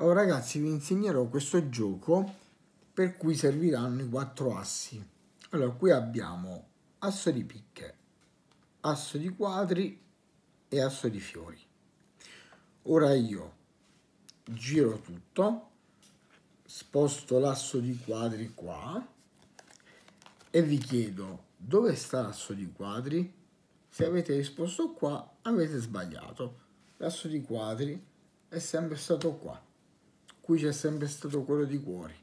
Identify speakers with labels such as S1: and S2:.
S1: Allora ragazzi vi insegnerò questo gioco per cui serviranno i quattro assi. Allora qui abbiamo asso di picche, asso di quadri e asso di fiori. Ora io giro tutto, sposto l'asso di quadri qua e vi chiedo dove sta l'asso di quadri? Se avete risposto qua avete sbagliato, l'asso di quadri è sempre stato qua cui c'è sempre stato quello di cuori.